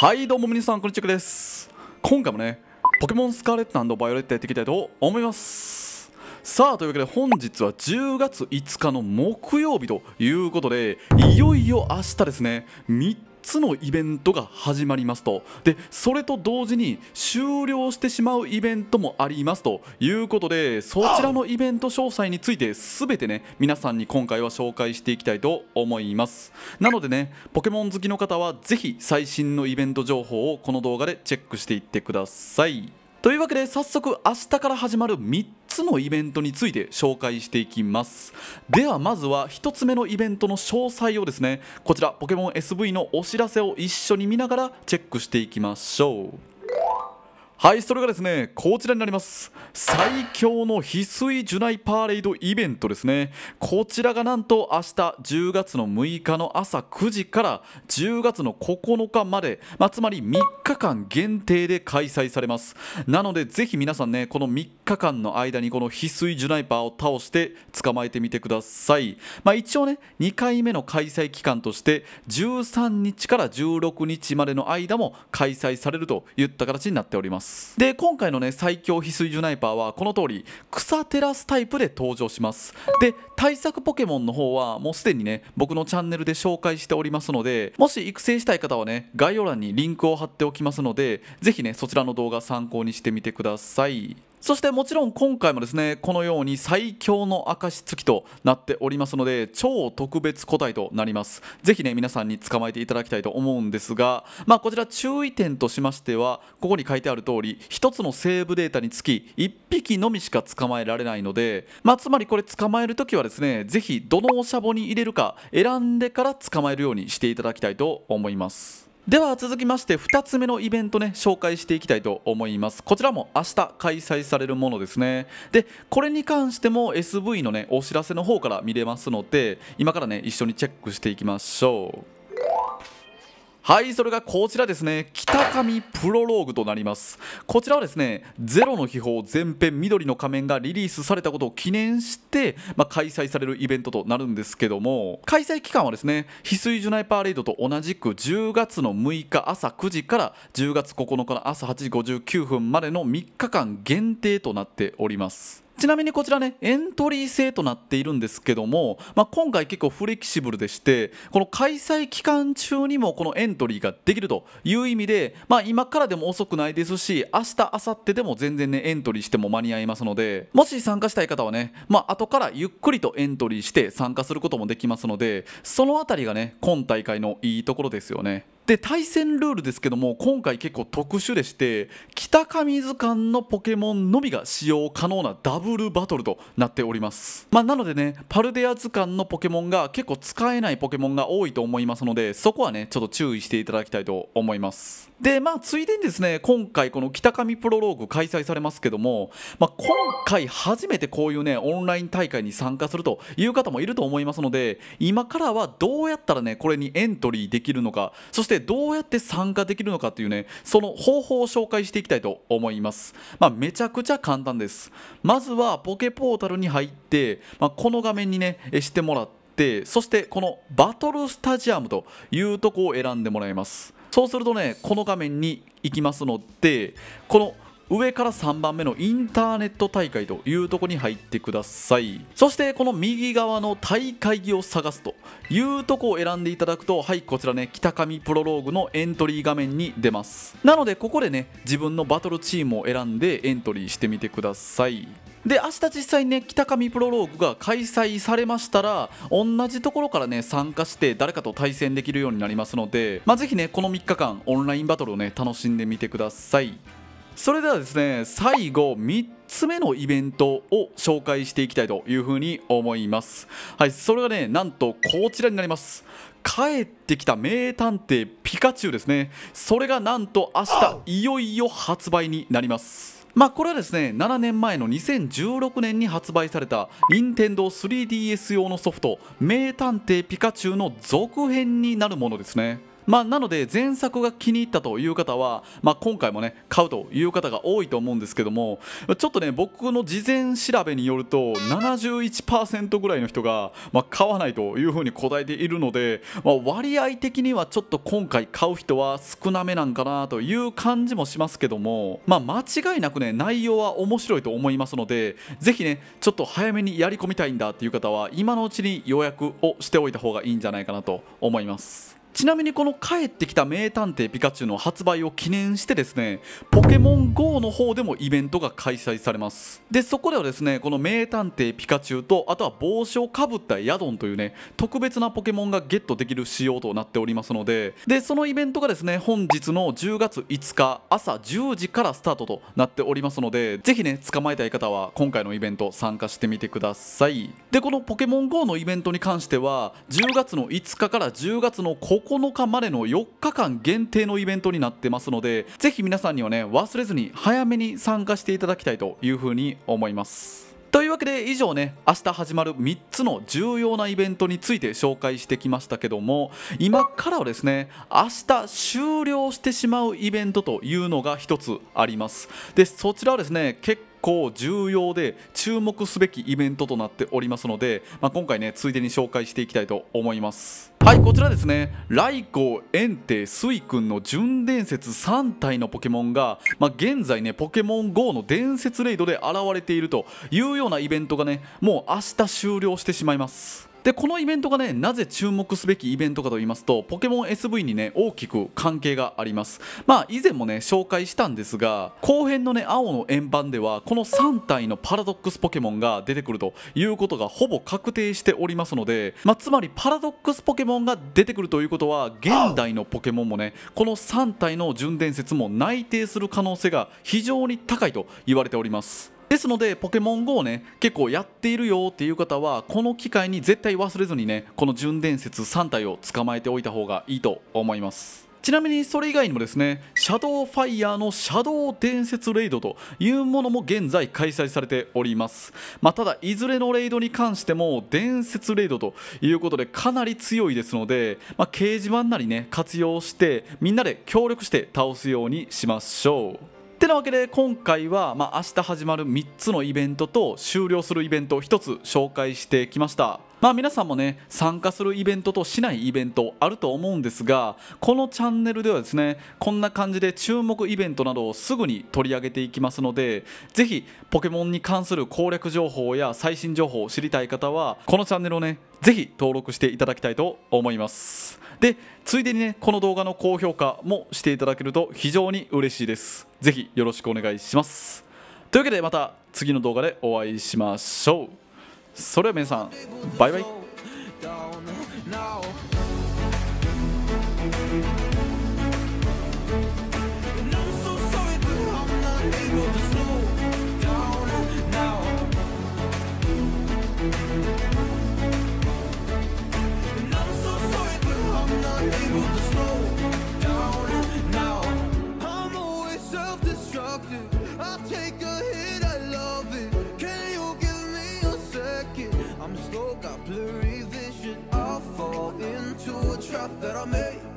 はいどうも皆さんこんにちはです今回もねポケモンスカーレットバイオレットやっていきたいと思いますさあというわけで本日は10月5日の木曜日ということでいよいよ明日ですね3つのイベントが始まりますとでそれと同時に終了してしまうイベントもありますということでそちらのイベント詳細について全てね皆さんに今回は紹介していきたいと思いますなのでねポケモン好きの方は是非最新のイベント情報をこの動画でチェックしていってくださいというわけで早速明日から始まる3つのイベントについて紹介していきますではまずは1つ目のイベントの詳細をですねこちらポケモン SV のお知らせを一緒に見ながらチェックしていきましょうはいそれがですねこちらになります最強の翡翠ジュナイパーレードイベントですねこちらがなんと明日10月の6日の朝9時から10月の9日まで、まあ、つまり3日間限定で開催されますなのでぜひ皆さんねこの3日間の間にこの翡翠ジュナイパーを倒して捕まえてみてください、まあ、一応ね2回目の開催期間として13日から16日までの間も開催されるといった形になっておりますで今回のね最強翡翠ジュナイパーはこの通り草テラスタイプで登場しますで対策ポケモンの方はもうすでにね僕のチャンネルで紹介しておりますのでもし育成したい方はね概要欄にリンクを貼っておきますので是非ねそちらの動画参考にしてみてくださいそしてもちろん今回もですねこのように最強の証付きとなっておりますので超特別個体となりますぜひね皆さんに捕まえていただきたいと思うんですがまあこちら注意点としましてはここに書いてある通り1つのセーブデータにつき1匹のみしか捕まえられないのでまあつまりこれ捕まえるときはですねぜひどのおしゃぼに入れるか選んでから捕まえるようにしていただきたいと思いますでは続きまして2つ目のイベントね紹介していきたいと思いますこちらも明日開催されるものですねでこれに関しても SV のねお知らせの方から見れますので今からね一緒にチェックしていきましょうはいそれがこちらですね北上プロローグとなりますこちらはですね「ゼロの秘宝」全編緑の仮面がリリースされたことを記念して、まあ、開催されるイベントとなるんですけども開催期間はですね翡翠ジュナイパーレードと同じく10月の6日朝9時から10月9日の朝8時59分までの3日間限定となっておりますちなみにこちらねエントリー制となっているんですけども、まあ、今回結構フレキシブルでしてこの開催期間中にもこのエントリーができるという意味で、まあ、今からでも遅くないですし明日明後日でも全然ねエントリーしても間に合いますのでもし参加したい方はね、まあ後からゆっくりとエントリーして参加することもできますのでその辺りがね今大会のいいところですよね。で対戦ルールですけども今回結構特殊でして北上図鑑のポケモンのみが使用可能なダブルバトルとなっております、まあ、なのでねパルデア図鑑のポケモンが結構使えないポケモンが多いと思いますのでそこはねちょっと注意していただきたいと思いますでまあついでにですね今回この北上プロローグ開催されますけども、まあ、今回初めてこういうねオンライン大会に参加するという方もいると思いますので今からはどうやったらねこれにエントリーできるのかそしてどうやって参加できるのかというねその方法を紹介していきたいと思います、まあ、めちゃくちゃ簡単ですまずはポケポータルに入って、まあ、この画面にねしてもらってそしてこのバトルスタジアムというとこを選んでもらいますそうするとねこの画面に行きますのでこの上から3番目のインターネット大会というとこに入ってくださいそしてこの右側の大会着を探すというとこを選んでいただくとはいこちらね北上プロローグのエントリー画面に出ますなのでここでね自分のバトルチームを選んでエントリーしてみてくださいで明日実際にね北上プロローグが開催されましたら同じところからね参加して誰かと対戦できるようになりますので、まあ、ぜひねこの3日間オンラインバトルをね楽しんでみてくださいそれではですね最後3つ目のイベントを紹介していきたいというふうに思いますはいそれがねなんとこちらになります帰ってきた名探偵ピカチュウですねそれがなんと明日いよいよ発売になりますまあ、これはですね7年前の2016年に発売された任天堂 3DS 用のソフト「名探偵ピカチュウ」の続編になるものですねまあ、なので前作が気に入ったという方は、まあ、今回もね買うという方が多いと思うんですけどもちょっとね僕の事前調べによると71%ぐらいの人が、まあ、買わないというふうに答えているので、まあ、割合的にはちょっと今回買う人は少なめなんかなという感じもしますけども、まあ、間違いなくね内容は面白いと思いますのでぜひねちょっと早めにやり込みたいんだっていう方は今のうちに予約をしておいた方がいいんじゃないかなと思います。ちなみにこの帰ってきた名探偵ピカチュウの発売を記念してですね、ポケモン GO の方でもイベントが開催されます。で、そこではですね、この名探偵ピカチュウと、あとは帽子をかぶったヤドンというね、特別なポケモンがゲットできる仕様となっておりますので、で、そのイベントがですね、本日の10月5日朝10時からスタートとなっておりますので、ぜひね、捕まえたい方は今回のイベント参加してみてください。で、このポケモン GO のイベントに関しては、10月の5日から10月の9 9日までの4日間限定のイベントになってますのでぜひ皆さんにはね忘れずに早めに参加していただきたいというふうに思いますというわけで以上ね明日始まる3つの重要なイベントについて紹介してきましたけども今からはですね明日終了してしまうイベントというのが1つありますでそちらはですね結構重要で注目すべきイベントとなっておりますので、まあ、今回ねついでに紹介していきたいと思いますはいこちらですね雷光エンテイ君の純伝説3体のポケモンが、まあ、現在ねポケモン GO の伝説レイドで現れているというようなイベントがねもう明日終了してしまいますでこのイベントがねなぜ注目すべきイベントかと言いますとポケモン SV にね大きく関係がありますまあ以前もね紹介したんですが後編のね青の円盤ではこの3体のパラドックスポケモンが出てくるということがほぼ確定しておりますので、まあ、つまりパラドックスポケモンが出てくるということは現代のポケモンもねこの3体の純伝説も内定する可能性が非常に高いと言われておりますですのでポケモン GO をね結構やっているよっていう方はこの機会に絶対忘れずにねこの純伝説3体を捕まえておいた方がいいと思いますちなみにそれ以外にもですねシャドーファイヤーのシャドウ伝説レイドというものも現在開催されております、まあ、ただいずれのレイドに関しても伝説レイドということでかなり強いですので、まあ、掲示板なりね活用してみんなで協力して倒すようにしましょうってなわけで今回は、まあ、明日始まる3つのイベントと終了するイベントを1つ紹介してきました。まあ皆さんもね参加するイベントとしないイベントあると思うんですがこのチャンネルではですねこんな感じで注目イベントなどをすぐに取り上げていきますのでぜひポケモンに関する攻略情報や最新情報を知りたい方はこのチャンネルをねぜひ登録していただきたいと思いますでついでにねこの動画の高評価もしていただけると非常に嬉しいですぜひよろしくお願いしますというわけでまた次の動画でお会いしましょうそれでは皆さんバイバイ「self-destructive I take a hit, I love it Can you give me a second? I'm slow, got blurry vision I'll fall into a trap that I made